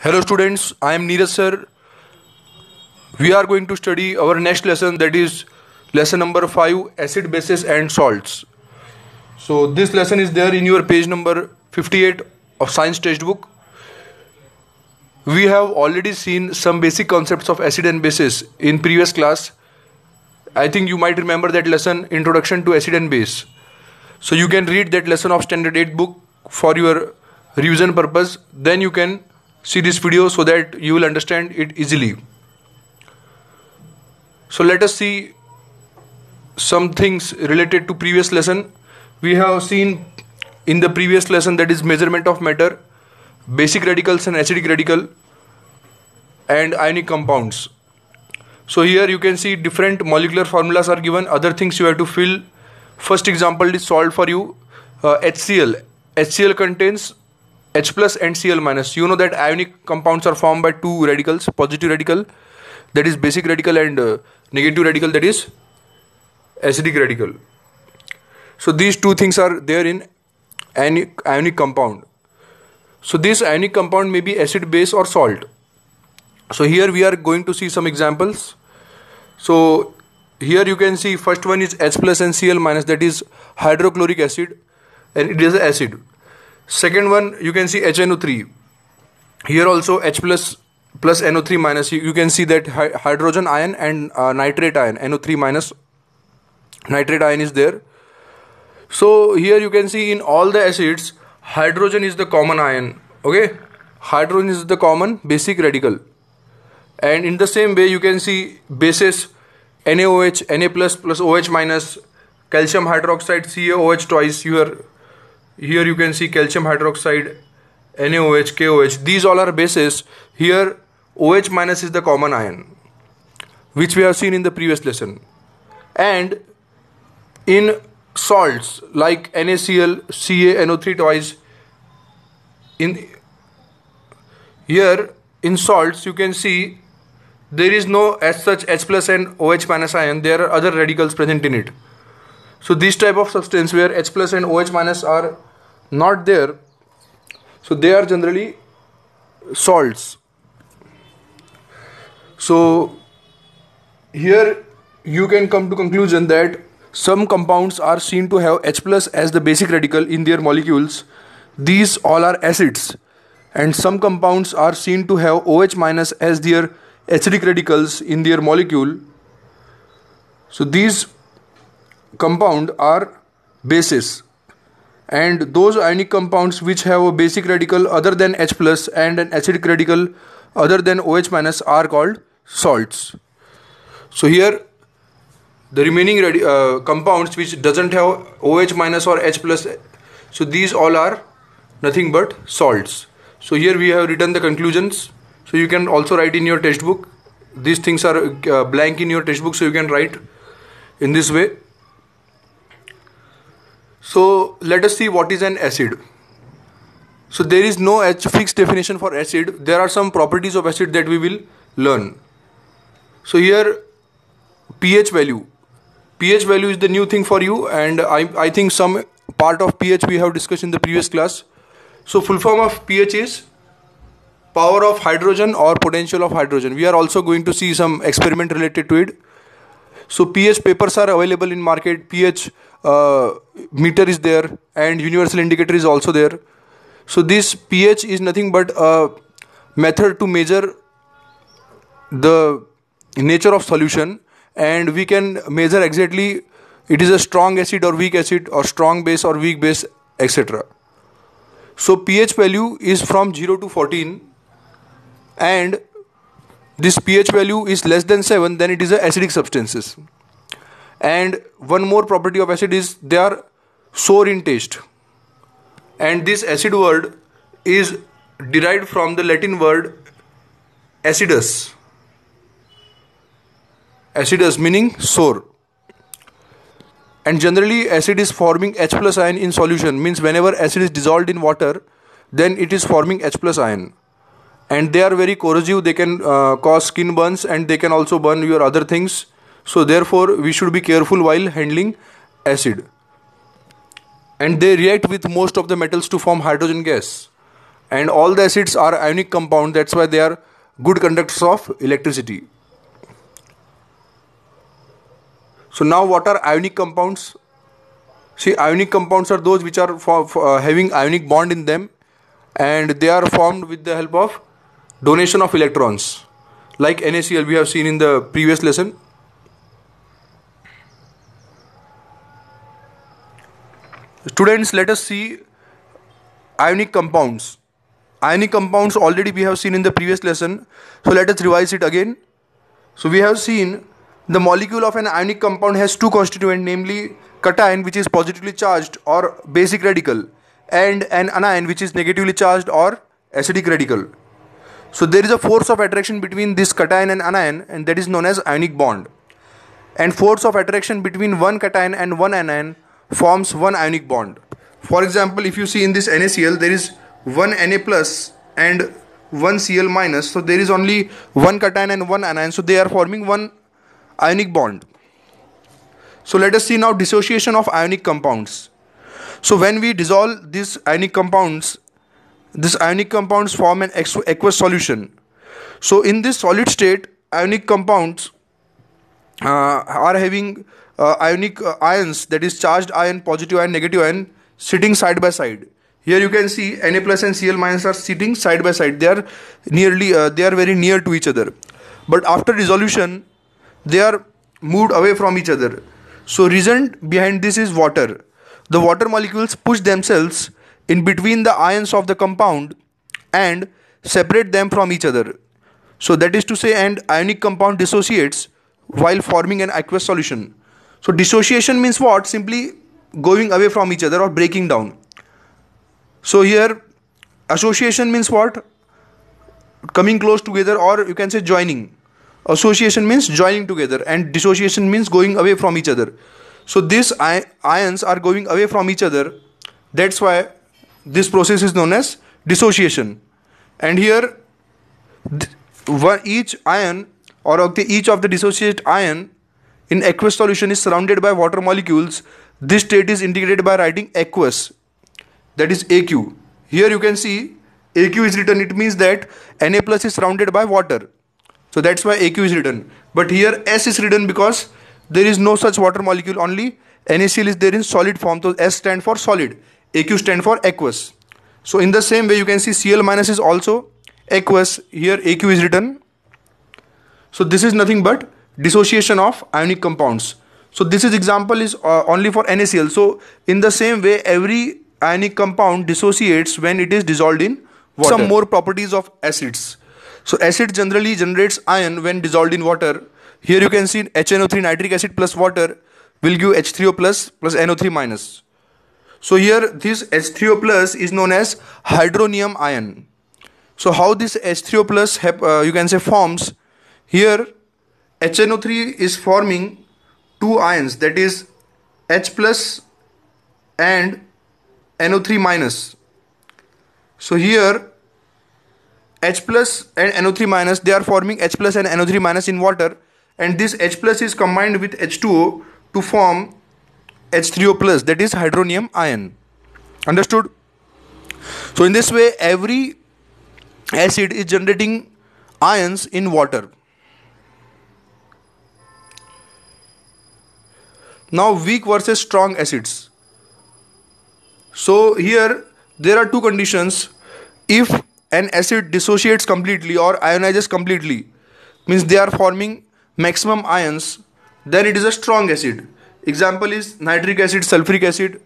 Hello students, I am Neeraj sir. We are going to study our next lesson that is lesson number 5 acid bases and salts. So this lesson is there in your page number 58 of science textbook. We have already seen some basic concepts of acid and bases in previous class. I think you might remember that lesson introduction to acid and base. So you can read that lesson of standard 8 book for your revision purpose then you can see this video so that you will understand it easily so let us see some things related to previous lesson we have seen in the previous lesson that is measurement of matter basic radicals and acidic radical and ionic compounds so here you can see different molecular formulas are given other things you have to fill first example is solved for you uh, HCl HCl contains H plus and Cl minus. You know that ionic compounds are formed by two radicals, positive radical that is basic radical and uh, negative radical that is acidic radical. So these two things are there in ionic, ionic compound. So this ionic compound may be acid base or salt. So here we are going to see some examples. So here you can see first one is H plus and Cl minus that is hydrochloric acid and it is acid second one you can see HNO3 here also H plus plus NO3 minus you, can see that hydrogen ion and uh, nitrate ion NO3 minus nitrate ion is there so here you can see in all the acids hydrogen is the common ion okay hydrogen is the common basic radical and in the same way you can see bases NaOH Na plus plus OH minus calcium hydroxide CaOH twice you are here you can see calcium hydroxide NaOH KOH these all are bases here OH minus is the common ion which we have seen in the previous lesson and in salts like NaCl CaNO3 twice in here in salts you can see there is no as such H plus and OH minus ion there are other radicals present in it so this type of substance where H plus and OH minus are not there so they are generally salts so here you can come to conclusion that some compounds are seen to have H plus as the basic radical in their molecules. These all are acids, and some compounds are seen to have OH minus as their acidic radicals in their molecule. So these compound are bases and those ionic compounds which have a basic radical other than H plus and an acidic radical other than OH minus are called salts. So here the remaining radi- uh, compounds which doesn't have OH minus or H plus so these all are nothing but salts. So here we have written the conclusions. So you can also write in your textbook. These things are uh, blank in your textbook so you can write in this way. So let us see what is an acid. So there is no H fixed definition for acid. There are some properties of acid that we will learn. So here pH value. pH value is the new thing for you and I, I think some part of pH we have discussed in the previous class. So full form of pH is power of hydrogen or potential of hydrogen. We are also going to see some experiment related to it. So pH papers are available in market. pH uh, meter is there and universal indicator is also there so this ph is nothing but a method to measure the nature of solution and we can measure exactly it is a strong acid or weak acid or strong base or weak base etc so ph value is from 0 to 14 and this ph value is less than 7 then it is a acidic substances and one more property of acid is they are sour in taste and this acid word is derived from the latin word acidus acidus meaning sour and generally acid is forming h plus ion in solution means whenever acid is dissolved in water then it is forming h plus ion and they are very corrosive they can uh, cause skin burns and they can also burn your other things so therefore we should be careful while handling acid and they react with most of the metals to form hydrogen gas and all the acids are ionic compound that's why they are good conductors of electricity so now what are ionic compounds see ionic compounds are those which are for, for, uh, having ionic bond in them and they are formed with the help of donation of electrons like NaCl we have seen in the previous lesson Students, let us see ionic compounds. Ionic compounds already we have seen in the previous lesson. So let us revise it again. So we have seen the molecule of an ionic compound has two constituent namely cation which is positively charged or basic radical and an anion which is negatively charged or acidic radical. So there is a force of attraction between this cation and anion and that is known as ionic bond. And force of attraction between one cation and one anion forms one ionic bond. For example, if you see in this NaCl, there is one Na plus and one Cl minus. So there is only one cation and one anion. So they are forming one ionic bond. So let us see now dissociation of ionic compounds. So when we dissolve these ionic compounds, these ionic compounds form an aqueous solution. So in this solid state, ionic compounds uh, are having uh, ionic uh, ions that is charged ion positive ion negative ion sitting side by side here you can see na plus and cl minus are sitting side by side they are nearly uh, they are very near to each other but after dissolution they are moved away from each other so reason behind this is water the water molecules push themselves in between the ions of the compound and separate them from each other so that is to say and ionic compound dissociates while forming an aqueous solution so dissociation means what? Simply going away from each other or breaking down. So here association means what? Coming close together or you can say joining. Association means joining together and dissociation means going away from each other. So these ions are going away from each other. That's why this process is known as dissociation. And here each ion or each of the dissociated ion in aqueous solution is surrounded by water molecules this state is indicated by writing aqueous that is aq here you can see aq is written it means that na plus is surrounded by water so that's why aq is written but here s is written because there is no such water molecule only nacl is there in solid form so s stand for solid aq stand for aqueous so in the same way you can see cl minus is also aqueous here aq is written so this is nothing but dissociation of ionic compounds so this is example is uh, only for NaCl so in the same way every ionic compound dissociates when it is dissolved in water. some more properties of acids so acid generally generates ion when dissolved in water here you can see HNO3 nitric acid plus water will give H3O plus plus NO3 minus so here this H3O plus is known as hydronium ion so how this H3O plus uh, you can say forms here HNO3 is forming two ions that is H plus and NO3 minus. So here H plus and NO3 minus they are forming H plus and NO3 minus in water and this H plus is combined with H2O to form H3O plus that is hydronium ion. Understood? So in this way every acid is generating ions in water. now weak versus strong acids so here there are two conditions if an acid dissociates completely or ionizes completely means they are forming maximum ions then it is a strong acid example is nitric acid sulfuric acid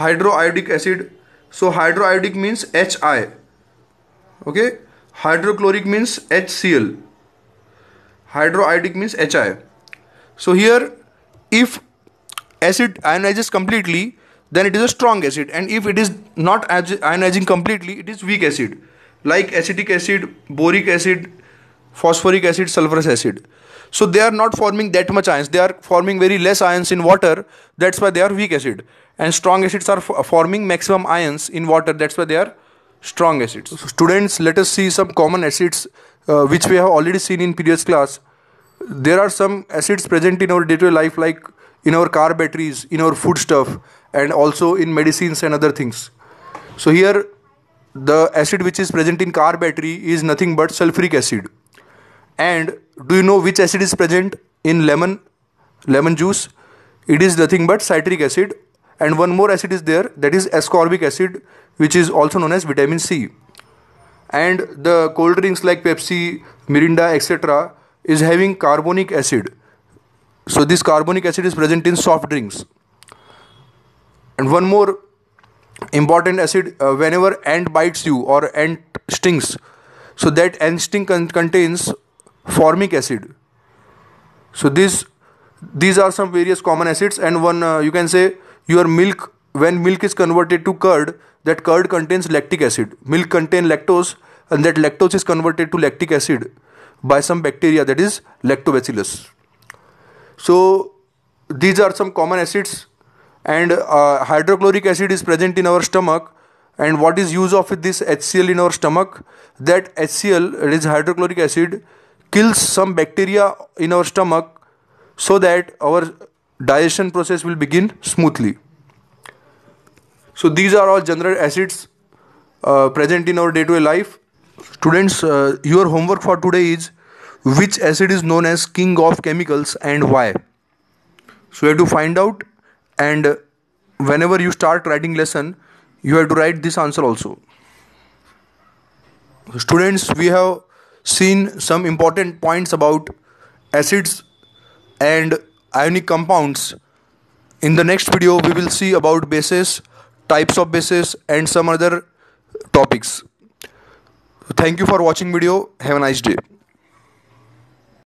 hydroiodic acid so hydroiodic means hi okay hydrochloric means hcl hydroiodic means hi so here if acid ionizes completely then it is a strong acid and if it is not ionizing completely it is weak acid like acetic acid boric acid phosphoric acid sulfurous acid so they are not forming that much ions they are forming very less ions in water that's why they are weak acid and strong acids are forming maximum ions in water that's why they are strong acids so students let us see some common acids uh, which we have already seen in previous class there are some acids present in our day to day life like in our car batteries, in our food stuff, and also in medicines and other things. So here, the acid which is present in car battery is nothing but sulfuric acid. And do you know which acid is present in lemon, lemon juice? It is nothing but citric acid. And one more acid is there that is ascorbic acid, which is also known as vitamin C. And the cold drinks like Pepsi, Mirinda, etc., is having carbonic acid so this carbonic acid is present in soft drinks. And one more important acid uh, whenever ant bites you or ant stings so that ant sting con- contains formic acid so this these are some various common acids and one uh, you can say your milk when milk is converted to curd that curd contains lactic acid milk contain lactose and that lactose is converted to lactic acid by some bacteria that is lactobacillus so these are some common acids and uh, hydrochloric acid is present in our stomach and what is use of this HCl in our stomach that HCl it is hydrochloric acid kills some bacteria in our stomach so that our digestion process will begin smoothly so these are all general acids uh, present in our day to day life students uh, your homework for today is which acid is known as king of chemicals and why so you have to find out and whenever you start writing lesson you have to write this answer also students we have seen some important points about acids and ionic compounds in the next video we will see about bases types of bases and some other topics thank you for watching video have a nice day